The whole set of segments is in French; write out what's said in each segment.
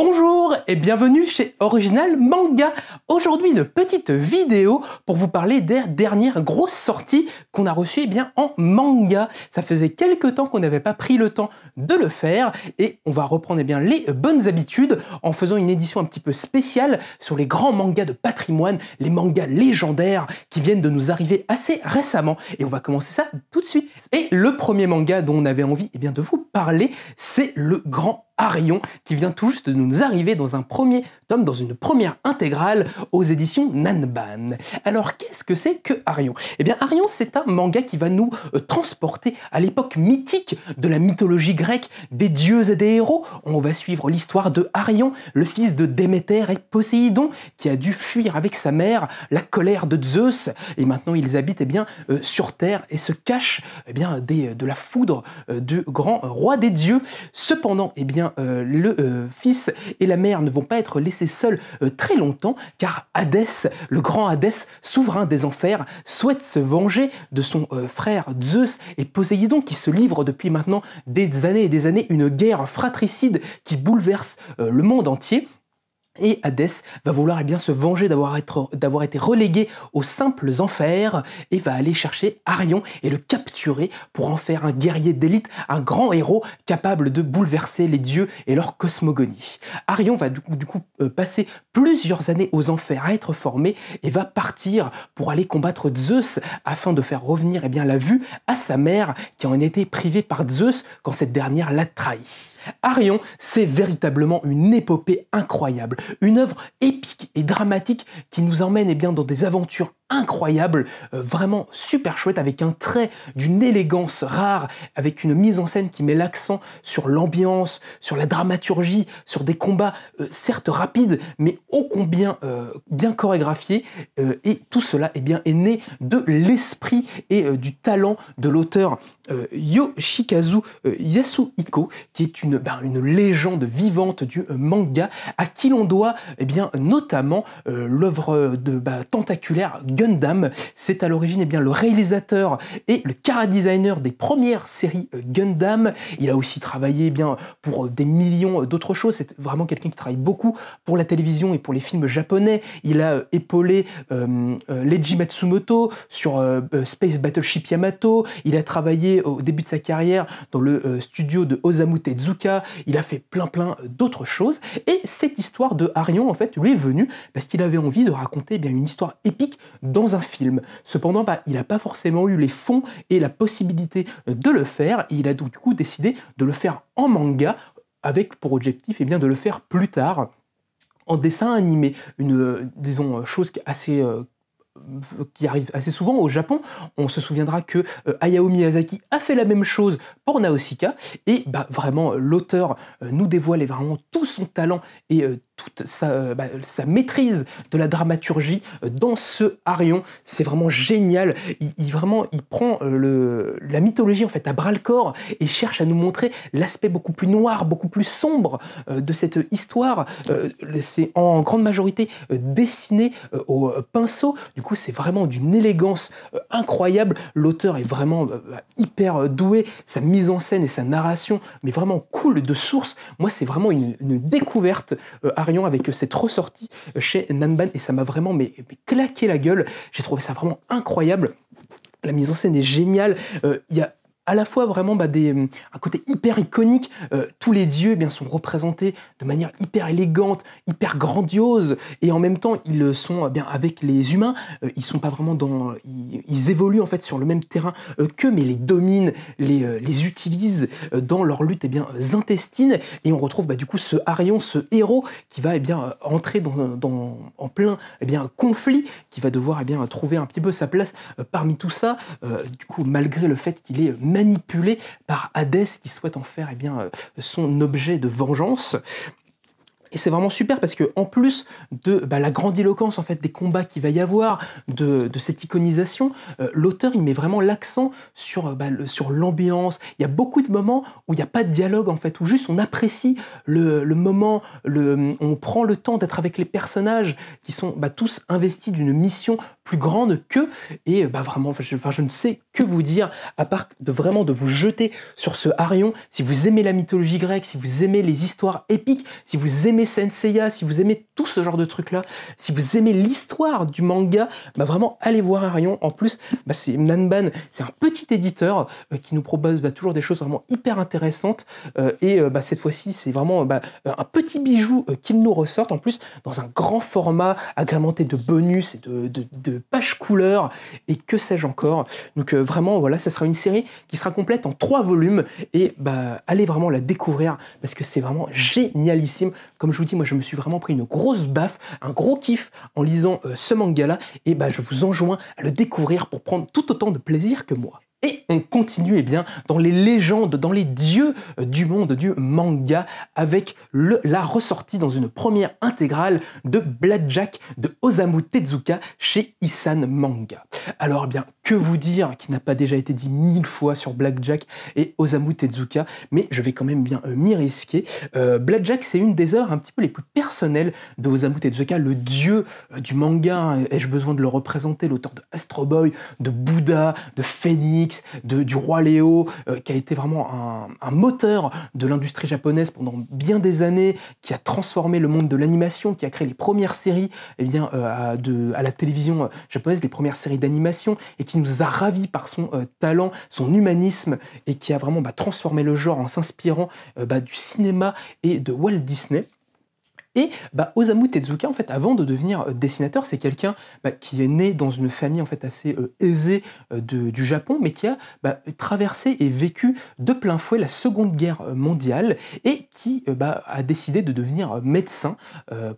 Bonjour et bienvenue chez Original Manga. Aujourd'hui, une petite vidéo pour vous parler des dernières grosses sorties qu'on a reçues eh bien, en manga. Ça faisait quelques temps qu'on n'avait pas pris le temps de le faire et on va reprendre eh bien, les bonnes habitudes en faisant une édition un petit peu spéciale sur les grands mangas de patrimoine, les mangas légendaires qui viennent de nous arriver assez récemment. Et on va commencer ça tout de suite. Et le premier manga dont on avait envie eh bien, de vous parler, c'est le grand Arion, qui vient tout juste de nous arriver dans un premier tome, dans une première intégrale aux éditions Nanban. Alors qu'est-ce que c'est que Arion Eh bien Arion, c'est un manga qui va nous euh, transporter à l'époque mythique de la mythologie grecque, des dieux et des héros. On va suivre l'histoire de Arion, le fils de Déméter et Poséidon, qui a dû fuir avec sa mère la colère de Zeus, et maintenant ils habitent eh bien, euh, sur Terre et se cachent eh bien, de la foudre euh, du grand roi des dieux. Cependant, eh bien, euh, le euh, fils et la mère ne vont pas être laissés seuls euh, très longtemps, car Hadès, le grand Hadès, souverain des enfers, souhaite se venger de son frère Zeus et Poséidon qui se livre depuis maintenant des années et des années une guerre fratricide qui bouleverse le monde entier. Et Hadès va vouloir eh bien, se venger d'avoir été relégué aux simples enfers et va aller chercher Arion et le capturer pour en faire un guerrier d'élite, un grand héros capable de bouleverser les dieux et leur cosmogonie. Arion va du coup, euh, passer plusieurs années aux enfers à être formé et va partir pour aller combattre Zeus afin de faire revenir eh bien, la vue à sa mère qui en était privée par Zeus quand cette dernière l'a trahi. Arion, c'est véritablement une épopée incroyable, une œuvre épique et dramatique qui nous emmène eh bien, dans des aventures incroyable, euh, vraiment super chouette, avec un trait d'une élégance rare, avec une mise en scène qui met l'accent sur l'ambiance, sur la dramaturgie, sur des combats euh, certes rapides, mais ô combien euh, bien chorégraphiés. et tout cela est eh bien, est né de l'esprit et du talent de l'auteur Yoshikazu Yasuhiko, qui est une, ben, une légende vivante du manga, à qui l'on doit eh bien, notamment l'œuvre de ben, tentaculaire Gundam. C'est à l'origine eh bien le réalisateur et le chara-designer des premières séries euh, Gundam. Il a aussi travaillé eh bien pour euh, des millions euh, d'autres choses. C'est vraiment quelqu'un qui travaille beaucoup pour la télévision et pour les films japonais. Il a épaulé Leiji Matsumoto sur Space Battleship Yamato. Il a travaillé au début de sa carrière dans le studio de Osamu Tezuka. Il a fait plein plein d'autres choses. Et cette histoire de Harion, en fait, lui est venue parce qu'il avait envie de raconter eh bien une histoire épique dans un film. Cependant, bah, il n'a pas forcément eu les fonds et la possibilité euh, de le faire, et il a donc du coup décidé de le faire en manga, avec pour objectif et eh bien, de le faire plus tard en dessin animé. Une, euh, disons, euh, chose assez... qui arrive assez souvent au Japon. On se souviendra que Hayao Miyazaki a fait la même chose pour Naosika et bah, vraiment l'auteur nous dévoile vraiment tout son talent et toute euh, bah, sa, maîtrise de la dramaturgie euh, dans ce Arion. C'est vraiment génial. Il, vraiment, il prend euh, le, la mythologie en fait à bras le corps et cherche à nous montrer l'aspect beaucoup plus noir, beaucoup plus sombre de cette histoire. c'est en grande majorité dessiné au pinceau. Du coup, c'est vraiment d'une élégance incroyable. L'auteur est vraiment bah, hyper doué. Sa mise en scène et sa narration, mais vraiment cool de source. Moi, c'est vraiment une, découverte avec euh, cette ressortie euh, chez Nanban et ça m'a vraiment mais, claqué la gueule. J'ai trouvé ça vraiment incroyable. La mise en scène est géniale. Euh, il y a à la fois vraiment bah, des, hum, un côté hyper iconique. Euh, tous les dieux eh bien, sont représentés de manière hyper élégante, hyper grandiose, et en même temps, ils euh, sont eh bien, avec les humains. Euh, ils sont pas vraiment dans. Ils, évoluent en fait sur le même terrain que qu'eux, mais les dominent, les, les utilisent dans leur lutte et eh bien, intestine. Et on retrouve bah, du coup ce Arion, ce héros qui va et bien, entrer dans, dans, en plein et bien, conflit, qui va devoir et bien, trouver un petit peu sa place parmi tout ça. du coup, malgré le fait qu'il est manipulé par Hadès qui souhaite en faire eh bien, euh, son objet de vengeance. Et c'est vraiment super parce que en plus de bah, la grandiloquence en fait des combats qu'il va y avoir, de, cette iconisation, euh, l'auteur il met vraiment l'accent sur euh, bah, sur l'ambiance. Il y a beaucoup de moments où il n'y a pas de dialogue en fait, où juste on apprécie le, moment, le, on prend le temps d'être avec les personnages qui sont bah, tous investis d'une mission plus grande que Et bah vraiment, enfin je, ne sais que vous dire à part de vraiment de vous jeter sur ce harion Si vous aimez la mythologie grecque, si vous aimez les histoires épiques, si vous aimez Senseiya, si vous aimez tout ce genre de trucs-là, si vous aimez l'histoire du manga, bah vraiment allez voir un Arion. En plus, bah, c'est Nanban, c'est un petit éditeur euh, qui nous propose bah, toujours des choses vraiment hyper intéressantes. Euh, et euh, bah, cette fois-ci, c'est vraiment un petit bijou qu'il nous ressorte. En plus, dans un grand format agrémenté de bonus et de, pages couleurs et que sais-je encore. Donc vraiment, voilà, ça sera une série qui sera complète en trois volumes et bah, allez vraiment la découvrir parce que c'est vraiment génialissime. Comme je vous dis, moi je me suis vraiment pris une grosse baffe, un gros kiff en lisant euh, ce manga-là, et bah je vous enjoins à le découvrir pour prendre tout autant de plaisir que moi. Et on continue eh bien, dans les légendes, dans les dieux euh, du monde du manga, avec la ressortie dans une première intégrale de Blackjack de Osamu Tezuka chez Isan Manga. Alors eh bien, que vous dire qui n'a pas déjà été dit mille fois sur Blackjack et Osamu Tezuka, mais je vais quand même bien euh, m'y risquer. Black euh, Blackjack, c'est une des œuvres un petit peu les plus personnelles de Osamu Tezuka, le dieu du manga. Ai-je besoin de le représenter L'auteur de Astro Boy, de Bouddha, de Phoenix de, du roi Léo, euh, qui a été vraiment un, moteur de l'industrie japonaise pendant bien des années, qui a transformé le monde de l'animation, qui a créé les premières séries eh bien, euh, à, la télévision euh, japonaise, les premières séries d'animation, et qui nous a ravis par son talent, son humanisme, et qui a vraiment bah, transformé le genre en s'inspirant bah, du cinéma et de Walt Disney. Et bah, Osamu Tezuka, en fait, avant de devenir euh, dessinateur, c'est quelqu'un bah, qui est né dans une famille en fait assez euh, aisée euh, du Japon, mais qui a bah, traversé et vécu de plein fouet la Seconde Guerre mondiale et qui a décidé de devenir médecin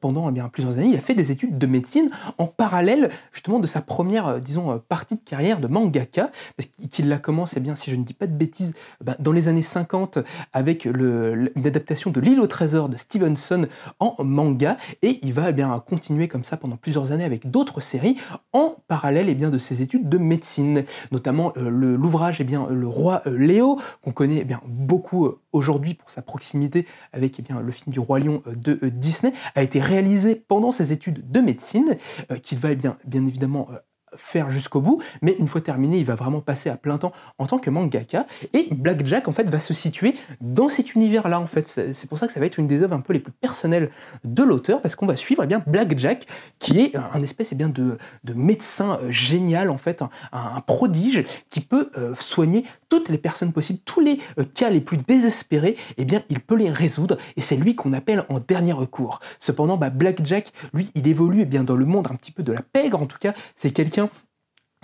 pendant eh bien plusieurs années. Il a fait des études de médecine en parallèle justement de sa première, disons, partie de carrière de mangaka, parce qu'il la commence, eh bien, si je ne dis pas de bêtises, dans les années 50 avec une adaptation de L'île au trésor de Stevenson en manga et il va eh bien continuer comme ça pendant plusieurs années avec d'autres séries en parallèle et eh bien de ses études de médecine, notamment euh, le l'ouvrage et eh bien euh, le roi euh, Léo qu'on connaît bien beaucoup aujourd'hui pour sa proximité avec et bien le film du roi lion de Disney a été réalisé pendant ses études de médecine qu'il va bien bien évidemment faire jusqu'au bout, mais une fois terminé, il va vraiment passer à plein temps en tant que mangaka. Et Jack en fait, va se situer dans cet univers-là, en fait. C'est pour ça que ça va être une des œuvres un peu les plus personnelles de l'auteur, parce qu'on va suivre eh bien Blackjack, qui est un espèce et eh bien, de, médecin euh, génial, en fait, un, prodige qui peut euh, soigner toutes les personnes possibles, tous les euh, cas les plus désespérés, eh bien, il peut les résoudre et c'est lui qu'on appelle en dernier recours. Cependant, bah, Blackjack, lui, il évolue eh bien, dans le monde un petit peu de la pègre, en tout cas, c'est quelqu'un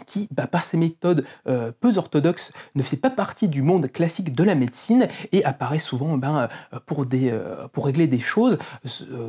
qui, bah, par ses méthodes euh, peu orthodoxes, ne fait pas partie du monde classique de la médecine et apparaît souvent eh ben, euh, euh, pour, régler des choses,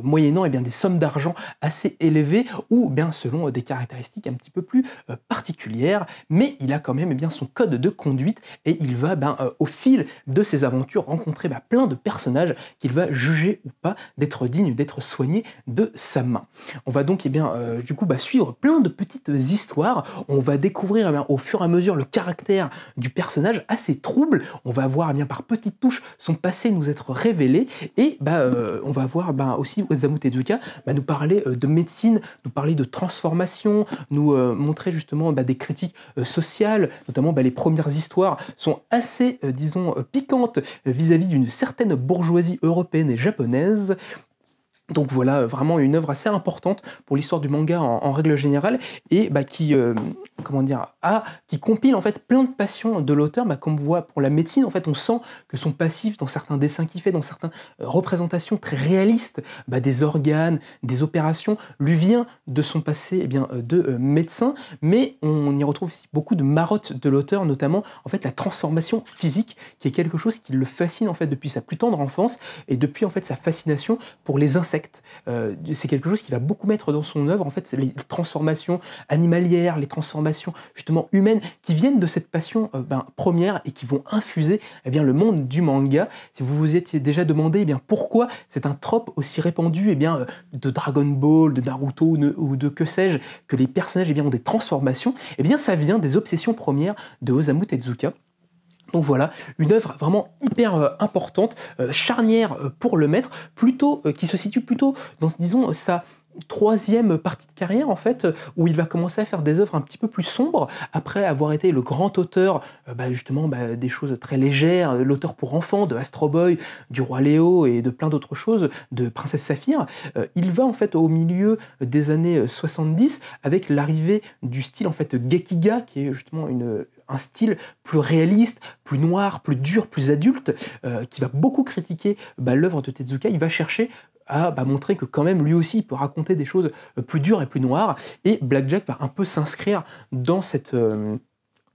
moyennant eh des sommes d'argent assez élevées ou eh bien selon des caractéristiques un petit peu plus particulières. Mais il a quand même son code de conduite et il va, ben, au fil de ses aventures, rencontrer bah, plein de personnages qu'il va juger ou pas d'être digne d'être soigné de sa main. On va donc du coup, bah, suivre plein de petites histoires découvrir eh au fur et à mesure le caractère du personnage assez trouble. On va voir eh bien, par petites touches son passé nous être révélé et bah, euh, on va voir bah, aussi Osamu Tezuka bah, nous parler euh, de médecine, nous parler de transformation, nous euh, montrer justement des critiques sociales, notamment les premières histoires sont assez, disons, piquantes vis-à-vis d'une certaine bourgeoisie européenne et japonaise. Donc voilà, euh, vraiment une œuvre assez importante pour l'histoire du manga en, règle générale et bah, qui, euh, comment dire, a, qui compile en fait plein de passions de l'auteur. Bah, comme on voit pour la médecine, en fait, on sent que son passif dans certains dessins qu'il fait, dans certaines euh, représentations très réalistes bah, des organes, des opérations, lui vient de son passé eh bien, de médecin. Mais on y retrouve aussi beaucoup de marottes de l'auteur, notamment en fait la transformation physique, qui est quelque chose qui le fascine en fait depuis sa plus tendre enfance et depuis en fait sa fascination pour les insectes. Euh, c'est quelque chose qui va beaucoup mettre dans son œuvre, en fait, les transformations animalières, les transformations justement humaines qui viennent de cette passion euh, ben, première et qui vont infuser eh le monde du manga. Si vous vous étiez déjà demandé eh bien, pourquoi c'est un trope aussi répandu eh bien, euh, de Dragon Ball, de Naruto ou de, que sais-je, que les personnages bien, ont des transformations, eh bien, ça vient des obsessions premières de Osamu Tezuka. Donc voilà, une œuvre vraiment hyper euh, importante, euh, charnière euh, pour le maître, plutôt, qui se situe plutôt dans, disons, sa troisième partie de carrière en fait où il va commencer à faire des œuvres un petit peu plus sombres après avoir été le grand auteur bah, justement bah, des choses très légères l'auteur pour enfants de Astro Boy du roi Léo et de plein d'autres choses de Princesse Saphir il va en fait au milieu des années 70 avec l'arrivée du style en fait Gekiga qui est justement une un style plus réaliste, plus noir, plus dur, plus adulte, euh, qui va beaucoup critiquer bah, l'œuvre de Tezuka. Il va chercher à bah, montrer que quand même lui aussi il peut raconter des choses euh, plus dures et plus noires. Et Jack va un peu s'inscrire dans cette... Euh,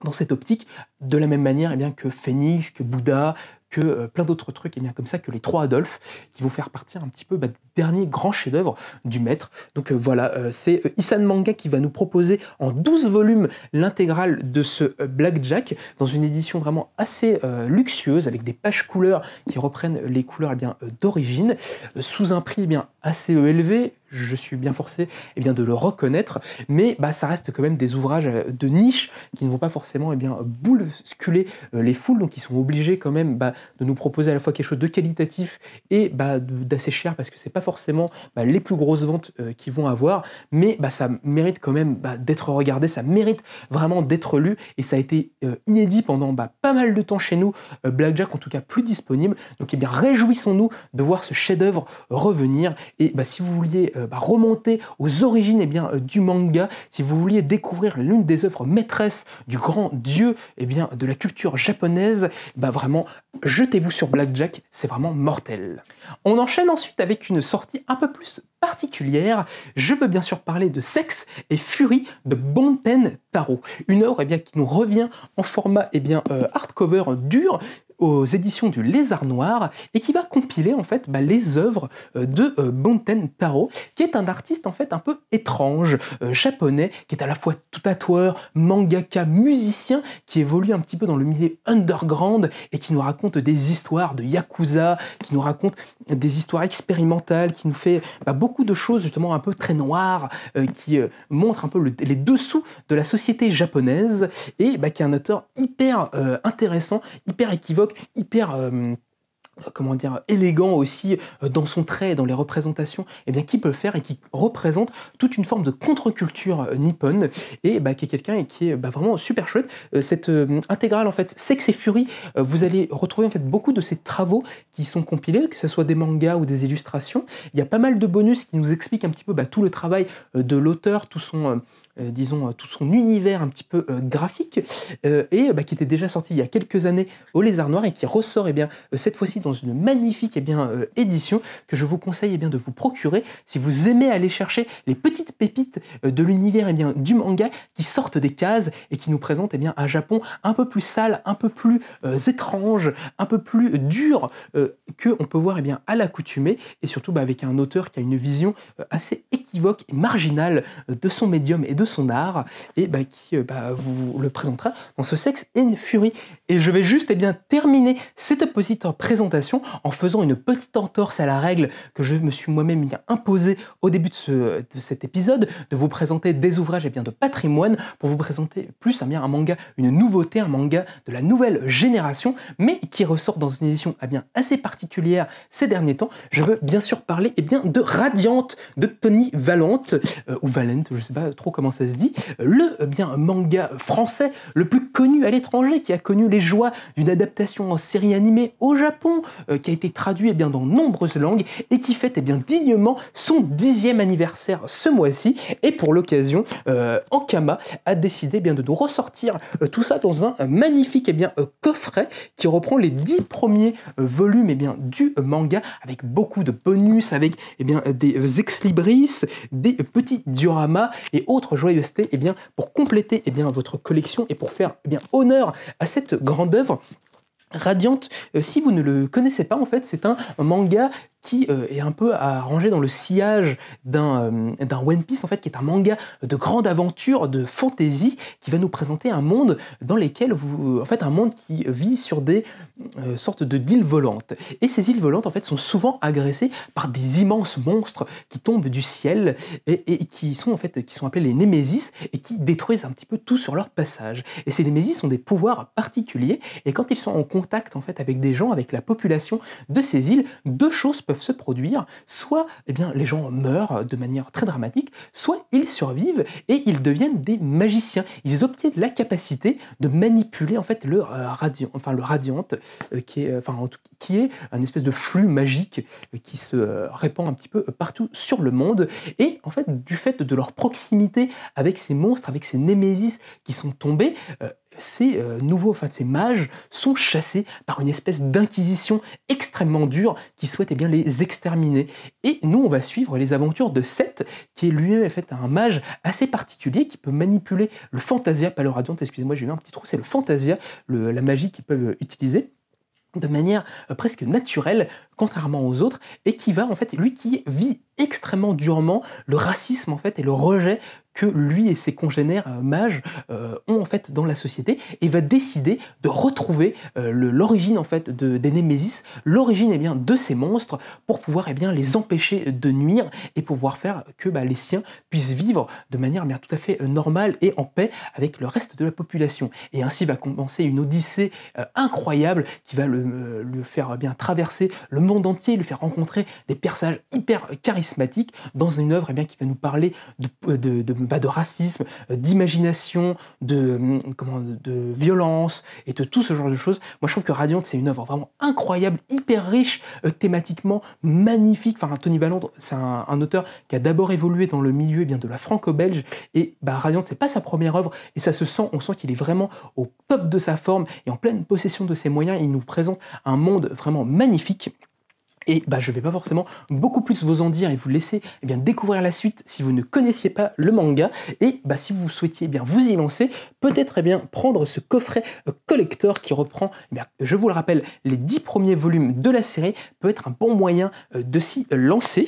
dans cette optique, de la même manière eh bien, que Phoenix, que Bouddha, que euh, plein d'autres trucs, et bien comme ça, que les trois Adolphe, qui vont faire partir un petit peu bah, dernier grand chef-d'œuvre du maître. Donc euh, voilà, euh, c'est Isan Manga qui va nous proposer en 12 volumes l'intégrale de ce Blackjack, dans une édition vraiment assez luxueuse, avec des pages couleurs qui reprennent les couleurs eh bien d'origine, sous un prix eh bien assez élevé, je suis bien forcé et eh bien, de le reconnaître, mais bah, ça reste quand même des ouvrages euh, de niche qui ne vont pas forcément et eh bien, bousculer euh, les foules, donc ils sont obligés quand même bah, de nous proposer à la fois quelque chose de qualitatif et bah, d'assez cher, parce que ce c'est pas forcément bah, les plus grosses ventes euh, qu'ils vont avoir, mais bah, ça mérite quand même bah, d'être regardé, ça mérite vraiment d'être lu, et ça a été inédit pendant pas mal de temps chez nous, Blackjack en tout cas plus disponible, donc eh réjouissons-nous de voir ce chef-d'œuvre revenir, et bah, si vous vouliez euh, bah, remonter aux origines eh bien, euh, du manga, si vous vouliez découvrir l'une des œuvres maîtresses du grand dieu eh bien, de la culture japonaise, bah, vraiment, jetez-vous sur Blackjack, c'est vraiment mortel. On enchaîne ensuite avec une sortie un peu plus particulière. Je veux bien sûr parler de Sexe et Fury de Bonten Taro, une œuvre eh bien, qui nous revient en format eh bien, euh, hardcover dur, aux éditions du Lézard Noir et qui va compiler en fait bah, les œuvres euh, de euh, Bonten Taro, qui est un artiste en fait un peu étrange euh, japonais, qui est à la fois tatoueur, mangaka, musicien, qui évolue un petit peu dans le milieu underground et qui nous raconte des histoires de yakuza, qui nous raconte des histoires expérimentales, qui nous fait bah, beaucoup de choses justement un peu très noires, qui montre un peu les dessous de la société japonaise et bah, qui est un auteur hyper intéressant, hyper équivoque hyper euh, euh, comment dire, élégant aussi euh, dans son trait, dans les représentations, et eh bien, qui peut le faire et qui représente toute une forme de contre-culture euh, nippone bah, et qui est quelqu'un qui est vraiment super chouette. Cette intégrale, en fait, Sex et Fury, vous allez retrouver en fait beaucoup de ses travaux qui sont compilés, que ce soit des mangas ou des illustrations. Il y a pas mal de bonus qui nous expliquent un petit peu bah, tout le travail de l'auteur, tout son, disons, tout son univers un petit peu graphique et bah, qui était déjà sorti il y a quelques années au Lézard Noir et qui ressort, et eh bien, cette fois-ci dans une magnifique eh bien, euh, édition que je vous conseille eh bien, de vous procurer si vous aimez aller chercher les petites pépites euh, de l'univers eh du manga qui sortent des cases et qui nous présentent bien, un Japon un peu plus sale, un peu plus euh, étrange, un peu plus dur qu'on que peut voir bien, à l'accoutumée et surtout bah, avec un auteur qui a une vision assez équivoque et marginale de son médium et de son art et bah, qui bah, vous le présentera dans ce Sex and Fury. Et je vais juste bien, terminer cette petite présentation en faisant une petite entorse à la règle que je me suis moi-même imposée au début de, cet épisode, de vous présenter des ouvrages et eh bien de patrimoine pour vous présenter plus un, eh bien, un manga, une nouveauté, un manga de la nouvelle génération, mais qui ressort dans une édition à eh bien assez particulière ces derniers temps. Je veux bien sûr parler et bien de Radiante de Tony Valente euh, ou Valente, je sais pas trop comment ça se dit, le bien manga français le plus connu à l'étranger qui a connu les joies d'une adaptation en série animée au Japon euh, qui a été traduit eh bien, dans nombreuses langues et qui fête eh bien, dignement son dixième anniversaire ce mois-ci. Et pour l'occasion, euh, Ankama a décidé eh bien, de nous ressortir euh, tout ça dans un magnifique bien, coffret qui reprend les dix premiers volumes du manga avec beaucoup de bonus, avec eh bien, des ex-libris, des petits dioramas et autres joyeusetés eh bien, pour compléter bien, votre collection et pour faire bien, honneur à cette grande œuvre. Radiante. Euh, si vous ne le connaissez pas, en fait, c'est un manga qui euh, est un peu arrangé dans le sillage d'un euh, d'un One Piece, en fait, qui est un manga de grande aventure, de fantasy, qui va nous présenter un monde dans lequel vous. En fait, un monde qui vit sur des sortes de d'îles volantes. Et ces îles volantes, en fait, sont souvent agressées par des immenses monstres qui tombent du ciel et, qui sont, en fait, qui sont appelés les Némésis et qui détruisent un petit peu tout sur leur passage. Et ces Némésis ont des pouvoirs particuliers et quand ils sont en contact en fait avec des gens, avec la population de ces îles, deux choses peuvent se produire. Soit eh bien, les gens meurent de manière très dramatique, soit ils survivent et ils deviennent des magiciens. Ils obtiennent la capacité de manipuler en fait le euh, radiant, enfin le radiant euh, qui est, euh, enfin, qui est un espèce de flux magique qui se répand un petit peu partout sur le monde. Et en fait, du fait de leur proximité avec ces monstres, avec ces némésis qui sont tombés, ces euh, nouveaux, enfin ces mages sont chassés par une espèce d'inquisition extrêmement dure qui souhaite eh bien les exterminer. Et nous, on va suivre les aventures de Seth, qui est lui-même fait un mage assez particulier qui peut manipuler le fantasia, pas le radiant, excusez-moi, j'ai eu un petit trou, c'est le fantasia, la magie qu'ils peuvent euh, utiliser de manière euh, presque naturelle, contrairement aux autres, et qui va en fait, lui qui vit extrêmement durement le racisme en fait et le rejet que lui et ses congénères euh, mages euh, ont en fait dans la société et va décider de retrouver euh, l'origine en fait de, des Némésis, l'origine et eh bien de ces monstres pour pouvoir et eh bien les empêcher de nuire et pouvoir faire que bah, les siens puissent vivre de manière eh bien tout à fait normale et en paix avec le reste de la population et ainsi va commencer une odyssée incroyable qui va le, faire bien traverser le monde entier, lui faire rencontrer des personnages hyper charismatiques dans une œuvre eh bien, qui va nous parler de, racisme, d'imagination, de, violence et de tout ce genre de choses. Moi, je trouve que Radiant, c'est une œuvre vraiment incroyable, hyper riche euh, thématiquement, magnifique. Enfin, Tony Valondre, c'est un, auteur qui a d'abord évolué dans le milieu eh bien, de la franco-belge et bah, Radiant, c'est pas sa première œuvre et ça se sent, on sent qu'il est vraiment au top de sa forme et en pleine possession de ses moyens. Il nous présente un monde vraiment magnifique. Et bah, je ne vais pas forcément beaucoup plus vous en dire et vous laisser eh bien, découvrir la suite si vous ne connaissiez pas le manga. Et bah, si vous souhaitiez eh bien, vous y lancer, peut-être eh bien, prendre ce coffret euh, collector qui reprend, je vous le rappelle, les dix premiers volumes de la série peut être un bon moyen euh, de s'y lancer.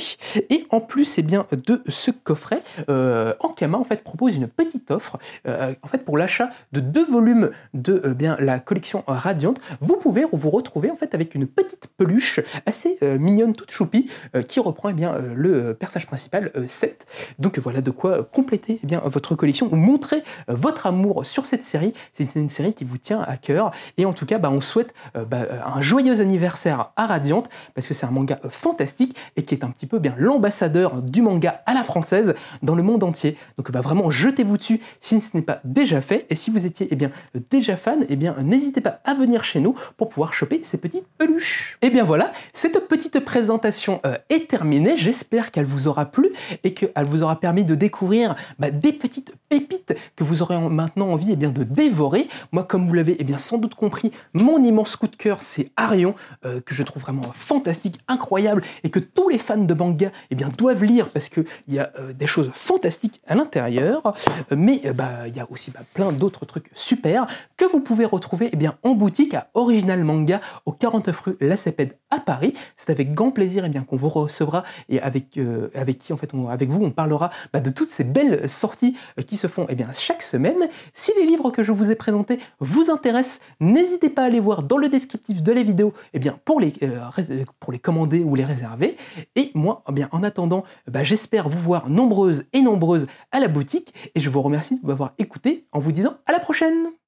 Et en plus bien, de ce coffret, euh, Ankama en fait, propose une petite offre. en fait, pour l'achat de deux volumes de bien, la collection Radiante, vous pouvez vous retrouver en fait, avec une petite peluche assez euh, mignonne, toute choupie, euh, qui reprend eh bien, euh, le personnage principal, 7. Donc voilà de quoi compléter eh bien, votre collection ou montrer votre amour sur cette série. C'est une série qui vous tient à cœur. Et en tout cas, bah, on souhaite bah, un joyeux anniversaire à Radiante, parce que c'est un manga fantastique et qui est un petit peu eh bien l'ambassadeur du manga à la française dans le monde entier. Donc bah, vraiment, jetez-vous dessus si ce n'est pas déjà fait. Et si vous étiez bien, déjà fan, eh bien n'hésitez pas à venir chez nous pour pouvoir choper ces petites peluches. Et bien voilà, cette petite présentation euh, est terminée. J'espère qu'elle vous aura plu et qu'elle vous aura permis de découvrir bah, des petites pépites que vous aurez maintenant envie eh bien, de dévorer. Moi, comme vous l'avez eh bien, sans doute compris, mon immense coup de cœur, c'est Arion, euh, que je trouve vraiment fantastique, incroyable et que tous les fans de manga eh bien, doivent lire parce qu'il y a euh, des choses fantastiques à l'intérieur. Mais bah, il y a aussi bah, plein d'autres trucs super que vous pouvez retrouver bien, en boutique à Original Manga au 49 rue Lacépède à Paris c'est avec grand plaisir et eh bien qu'on vous recevra et avec euh, avec qui en fait on, avec vous on parlera bah, de toutes ces belles sorties euh, qui se font et eh bien chaque semaine. Si les livres que je vous ai présentés vous intéressent, n'hésitez pas à les voir dans le descriptif de la vidéo et eh bien pour les euh, pour les commander ou les réserver. Et moi bien en attendant, bah, j'espère vous voir nombreuses et nombreuses à la boutique et je vous remercie de m'avoir écouté en vous disant à la prochaine.